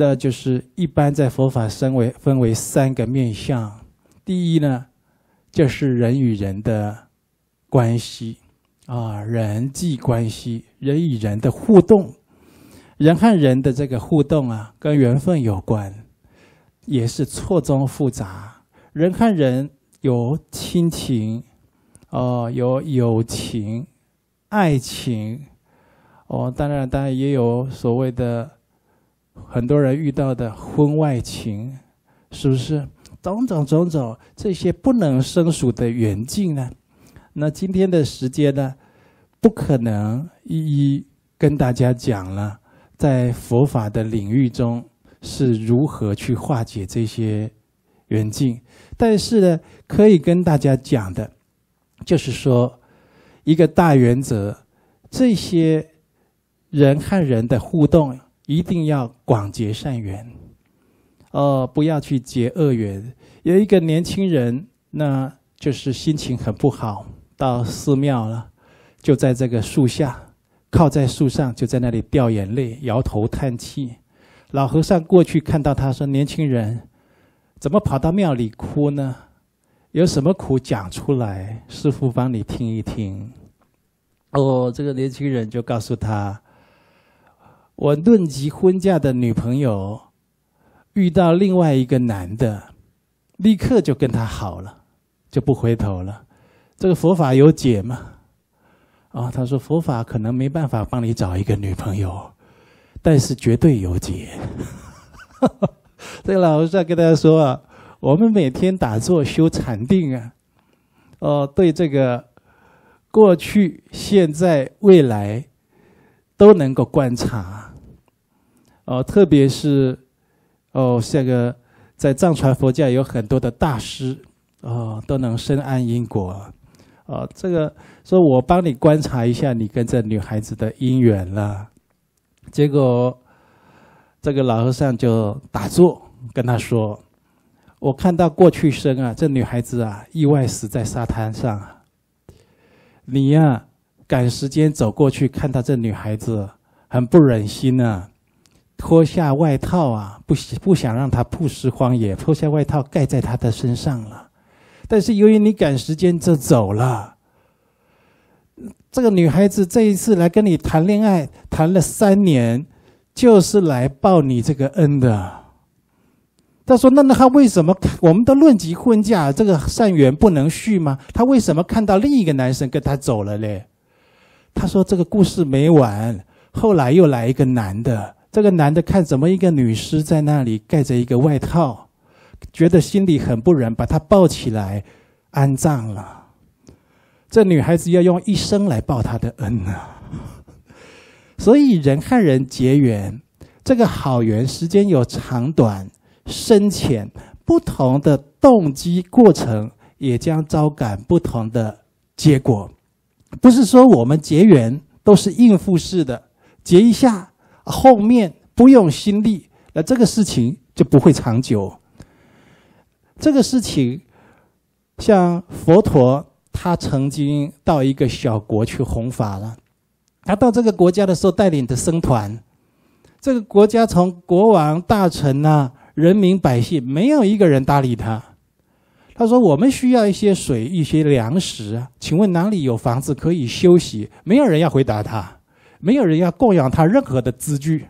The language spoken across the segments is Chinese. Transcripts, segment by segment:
那就是一般在佛法分为分为三个面向，第一呢，就是人与人的关系啊，人际关系，人与人的互动，人和人的这个互动啊，跟缘分有关，也是错综复杂。人和人有亲情，哦，有友情，爱情，哦，当然，当然也有所谓的。很多人遇到的婚外情，是不是？种种种种这些不能生疏的缘境呢？那今天的时间呢，不可能一一跟大家讲了。在佛法的领域中是如何去化解这些缘境，但是呢，可以跟大家讲的，就是说一个大原则：这些人和人的互动。一定要广结善缘，呃，不要去结恶缘。有一个年轻人，那就是心情很不好，到寺庙了，就在这个树下靠在树上，就在那里掉眼泪、摇头叹气。老和尚过去看到他，说：“年轻人，怎么跑到庙里哭呢？有什么苦讲出来，师傅帮你听一听。”哦，这个年轻人就告诉他。我论及婚嫁的女朋友，遇到另外一个男的，立刻就跟他好了，就不回头了。这个佛法有解吗？啊，他说佛法可能没办法帮你找一个女朋友，但是绝对有解。这个老师在跟大家说啊，我们每天打坐修禅定啊，哦，对这个过去、现在、未来都能够观察。哦，特别是哦，这个在藏传佛教有很多的大师，哦，都能深谙因果，哦，这个说我帮你观察一下你跟这女孩子的姻缘了。结果，这个老和尚就打坐，跟他说：“我看到过去生啊，这女孩子啊，意外死在沙滩上。你呀，赶时间走过去，看到这女孩子，很不忍心啊。”脱下外套啊，不不想让他曝尸荒野，脱下外套盖在他的身上了。但是由于你赶时间就走了，这个女孩子这一次来跟你谈恋爱，谈了三年，就是来报你这个恩的。她说：“那那她为什么？我们都论及婚嫁，这个善缘不能续吗？她为什么看到另一个男生跟她走了嘞？”她说：“这个故事没完，后来又来一个男的。”这个男的看怎么一个女尸在那里盖着一个外套，觉得心里很不忍，把她抱起来安葬了。这女孩子要用一生来报她的恩啊！所以人和人结缘，这个好缘时间有长短、深浅不同的动机过程，也将招感不同的结果。不是说我们结缘都是应付式的结一下。后面不用心力，那这个事情就不会长久。这个事情，像佛陀，他曾经到一个小国去弘法了。他到这个国家的时候，带领的僧团，这个国家从国王、大臣呐、人民百姓，没有一个人搭理他。他说：“我们需要一些水，一些粮食啊，请问哪里有房子可以休息？”没有人要回答他。没有人要供养他任何的资具，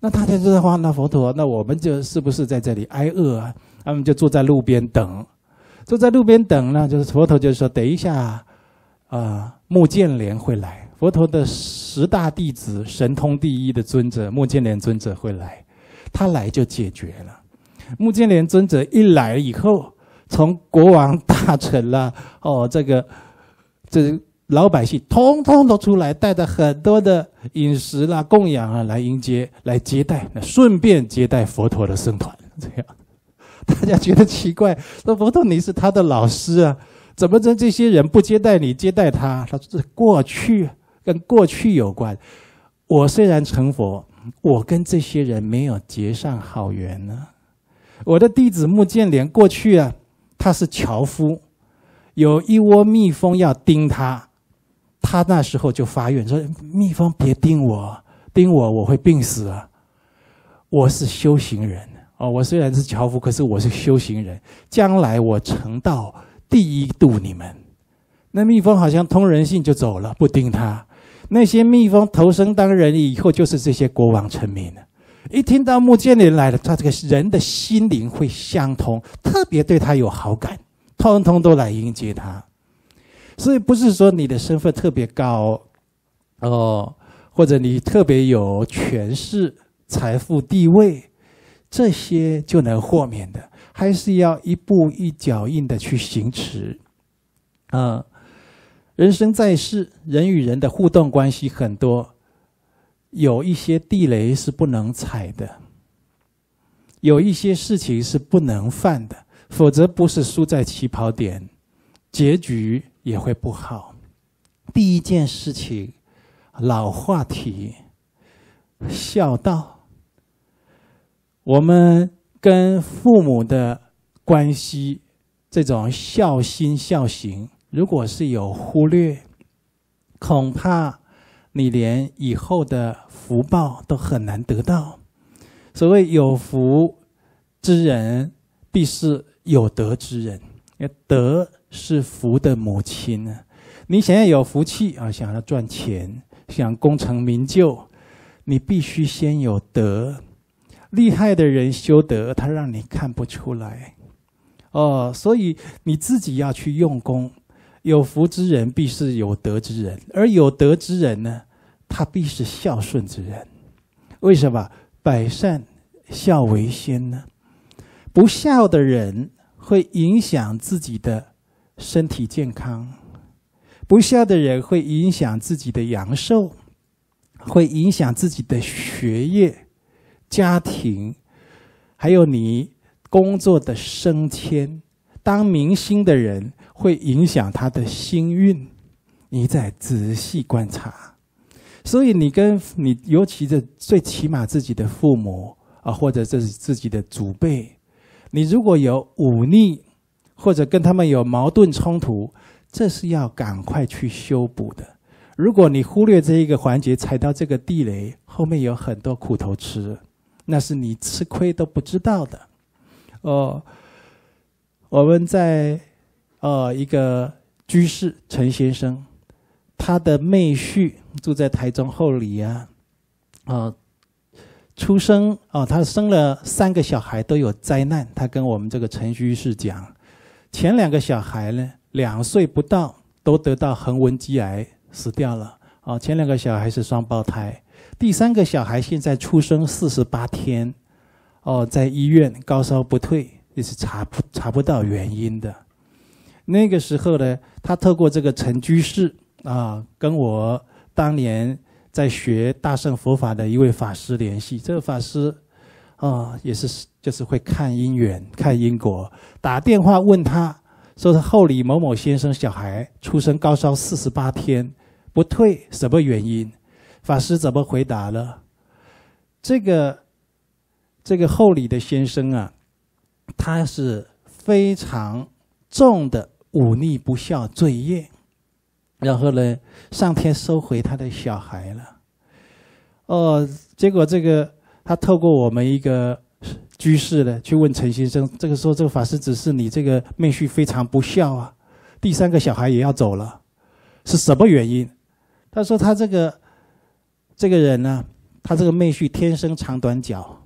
那大家说的话，那佛陀，那我们就是不是在这里挨饿啊？他们就坐在路边等，坐在路边等呢，就是佛陀就说等一下，啊，穆建连会来。佛陀的十大弟子，神通第一的尊者穆建连尊者会来，他来就解决了。穆建连尊者一来以后，从国王大臣啦，哦，这个，这。老百姓通通都出来，带着很多的饮食啦、供养啊，来迎接、来接待，顺便接待佛陀的僧团。这样，大家觉得奇怪：说佛陀，你是他的老师啊，怎么着这些人不接待你，接待他？他说：这过去跟过去有关。我虽然成佛，我跟这些人没有结上好缘呢。我的弟子穆建连过去啊，他是樵夫，有一窝蜜蜂要叮他。他那时候就发愿说：“蜜蜂别叮我，叮我我会病死啊！我是修行人哦，我虽然是樵夫，可是我是修行人，将来我成道，第一度你们。那蜜蜂好像通人性，就走了，不叮他。那些蜜蜂投生当人以后，就是这些国王臣民了。一听到木建林来了，他这个人的心灵会相通，特别对他有好感，通通都来迎接他。”所以不是说你的身份特别高，哦，或者你特别有权势、财富、地位，这些就能豁免的，还是要一步一脚印的去行持。嗯，人生在世，人与人的互动关系很多，有一些地雷是不能踩的，有一些事情是不能犯的，否则不是输在起跑点，结局。也会不好。第一件事情，老话题，孝道。我们跟父母的关系，这种孝心孝行，如果是有忽略，恐怕你连以后的福报都很难得到。所谓有福之人，必是有德之人，德。是福的母亲呢？你想要有福气啊，想要赚钱，想功成名就，你必须先有德。厉害的人修德，他让你看不出来哦。所以你自己要去用功。有福之人必是有德之人，而有德之人呢，他必是孝顺之人。为什么百善孝为先呢？不孝的人会影响自己的。身体健康，不孝的人会影响自己的阳寿，会影响自己的学业、家庭，还有你工作的升迁。当明星的人会影响他的幸运，你再仔细观察。所以，你跟你尤其的最起码自己的父母啊，或者这是自己的祖辈，你如果有忤逆。或者跟他们有矛盾冲突，这是要赶快去修补的。如果你忽略这一个环节，踩到这个地雷，后面有很多苦头吃，那是你吃亏都不知道的。哦，我们在呃一个居士陈先生，他的妹婿住在台中后里啊，啊，出生啊，他生了三个小孩都有灾难。他跟我们这个陈居士讲。前两个小孩呢，两岁不到都得到横纹肌癌死掉了。啊，前两个小孩是双胞胎，第三个小孩现在出生四十八天，哦，在医院高烧不退，也是查不查不到原因的。那个时候呢，他透过这个陈居士啊，跟我当年在学大圣佛法的一位法师联系，这个法师。啊，也是就是会看因缘，看因果。打电话问他，说是后里某某先生小孩出生高烧四十八天不退，什么原因？法师怎么回答了？这个这个后里先生啊，他是非常重的忤逆不孝罪业，然后呢，上天收回他的小孩了。哦，结果这个。他透过我们一个居士呢，去问陈先生：“这个说这个法师指示你，这个妹婿非常不孝啊！第三个小孩也要走了，是什么原因？”他说：“他这个这个人呢，他这个妹婿天生长短脚，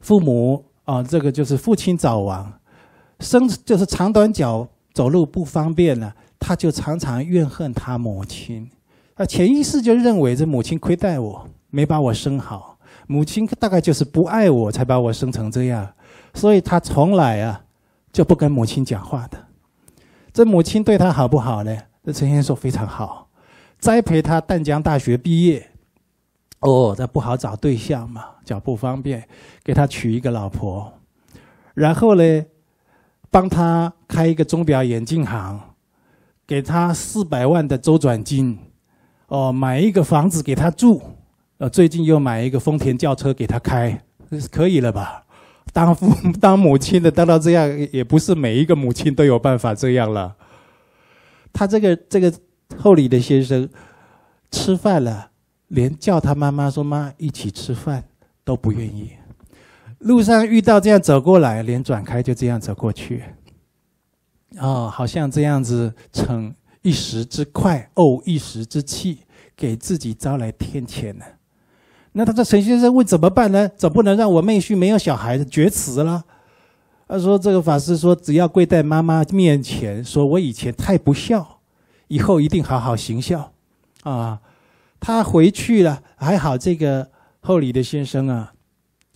父母啊，这个就是父亲早亡，生就是长短脚，走路不方便了，他就常常怨恨他母亲，他潜意识就认为这母亲亏待我，没把我生好。”母亲大概就是不爱我才把我生成这样，所以他从来啊就不跟母亲讲话的。这母亲对他好不好呢？这陈先生说非常好，栽培他，淡江大学毕业。哦，这不好找对象嘛，脚不方便，给他娶一个老婆，然后呢，帮他开一个钟表眼镜行，给他四百万的周转金，哦，买一个房子给他住。呃，最近又买一个丰田轿车给他开，可以了吧？当父 当母亲的当到这样，也不是每一个母亲都有办法这样了。他这个这个厚礼的先生，吃饭了，连叫他妈妈说妈一起吃饭都不愿意。路上遇到这样走过来，连转开就这样走过去。哦，好像这样子逞一时之快，怄一时之气，给自己招来天谴呢。那他说：“陈先生问怎么办呢？怎不能让我妹婿没有小孩绝子了？”他说：“这个法师说，只要跪在妈妈面前，说我以前太不孝，以后一定好好行孝。”啊，他回去了，还好这个厚礼的先生啊，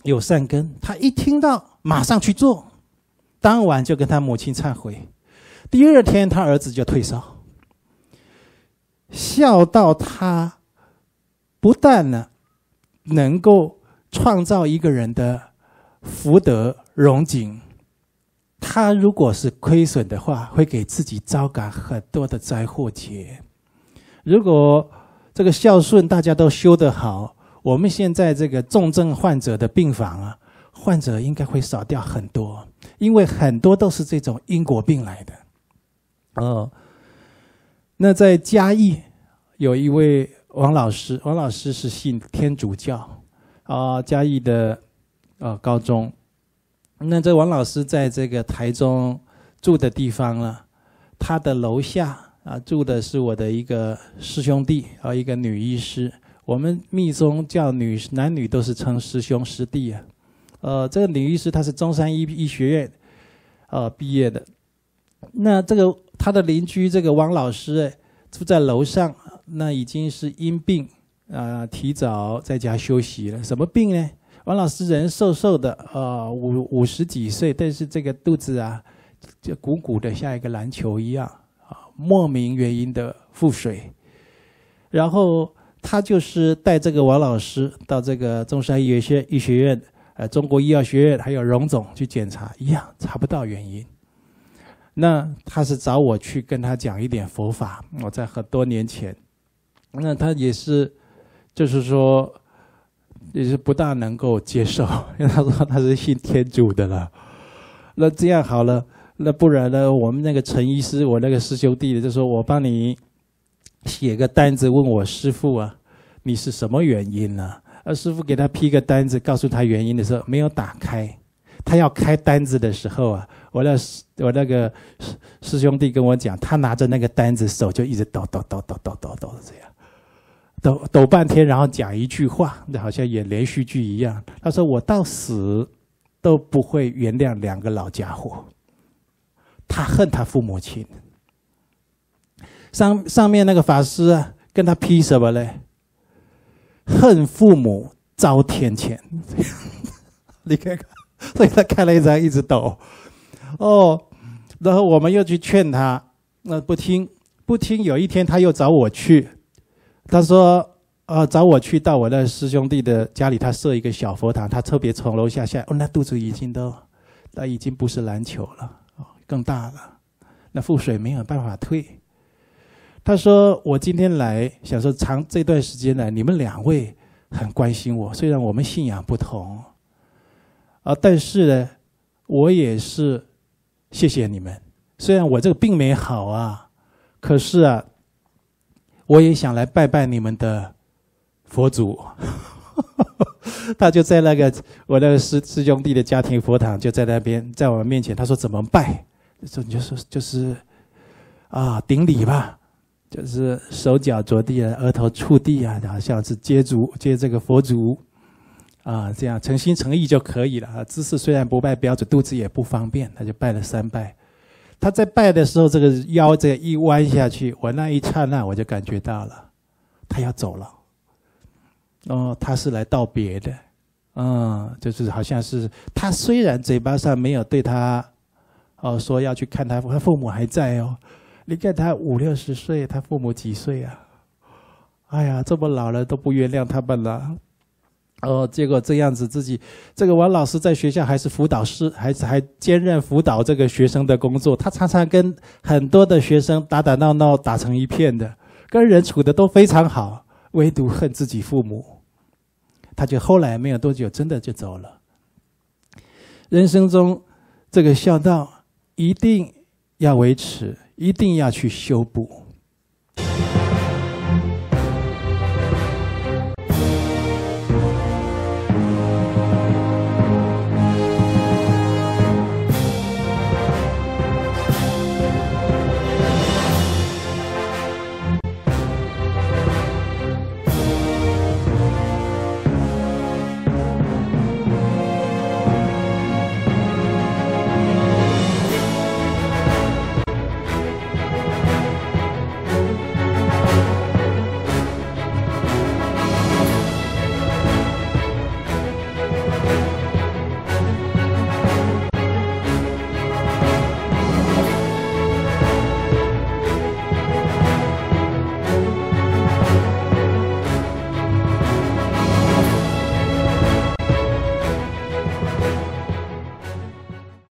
有善根，他一听到马上去做，当晚就跟他母亲忏悔，第二天他儿子就退烧，孝到他不但呢。能够创造一个人的福德荣景，他如果是亏损的话，会给自己招感很多的灾祸劫。如果这个孝顺大家都修得好，我们现在这个重症患者的病房啊，患者应该会少掉很多，因为很多都是这种因果病来的。哦，那在嘉义有一位。王老师，王老师是信天主教，啊，嘉义的，啊，高中，那这王老师在这个台中住的地方了，他的楼下啊住的是我的一个师兄弟，啊，一个女医师，我们密宗叫女男女都是称师兄师弟啊，呃，这个女医师她是中山医医学院，呃，毕业的，那这个他的邻居这个王老师哎。住在楼上，那已经是因病啊提早在家休息了。什么病呢？王老师人瘦瘦的啊，五五十几岁，但是这个肚子啊，就鼓鼓的，像一个篮球一样啊，莫名原因的腹水。然后他就是带这个王老师到这个中山医学医学院，呃，中国医药学院，还有荣总去检查，一样查不到原因。那他是找我去跟他讲一点佛法，我在很多年前，那他也是，就是说也是不大能够接受，因 为他说他是信天主的了。那这样好了，那不然呢？我们那个陈医师，我那个师兄弟就说我帮你写个单子，问我师父啊，你是什么原因呢？而师傅给他批个单子，告诉他原因的时候没有打开，他要开单子的时候啊。我那我那个师师兄弟跟我讲，他拿着那个单子，手就一直抖抖抖抖抖抖抖这样，抖抖半天，然后讲一句话，就好像演连续剧一样。他说：“我到死都不会原谅两个老家伙，他恨他父母亲。上上面那个法师跟他批什么嘞？恨父母遭天谴。你看看，所以他开了一张，一直抖。”哦，然后我们又去劝他，那不听，不听。有一天他又找我去，他说：“啊，找我去到我那师兄弟的家里，他设一个小佛堂。他特别从楼下下来，哦，那肚子已经都，那已经不是篮球了，哦，更大了。那腹水没有办法退。他说：我今天来，想说长这段时间呢，你们两位很关心我，虽然我们信仰不同，啊，但是呢，我也是。”谢谢你们，虽然我这个病没好啊，可是啊，我也想来拜拜你们的佛祖。他就在那个我那个师师兄弟的家庭佛堂，就在那边，在我们面前。他说怎么拜？说你就说就是啊顶礼吧，就是手脚着地啊，额头触地啊，然后像是接足接这个佛祖。啊，这样诚心诚意就可以了啊。姿势虽然不拜标准，肚子也不方便，他就拜了三拜。他在拜的时候，这个腰这一弯下去，我那一刹那我就感觉到了，他要走了。哦，他是来道别的，嗯，就是好像是他虽然嘴巴上没有对他，哦，说要去看他，他父母还在哦。你看他五六十岁，他父母几岁啊？哎呀，这么老了都不原谅他们了。呃，结果这样子自己，这个王老师在学校还是辅导师，还是还兼任辅导这个学生的工作。他常常跟很多的学生打打闹闹，打成一片的，跟人处的都非常好，唯独恨自己父母。他就后来没有多久，真的就走了。人生中这个孝道一定要维持，一定要去修补。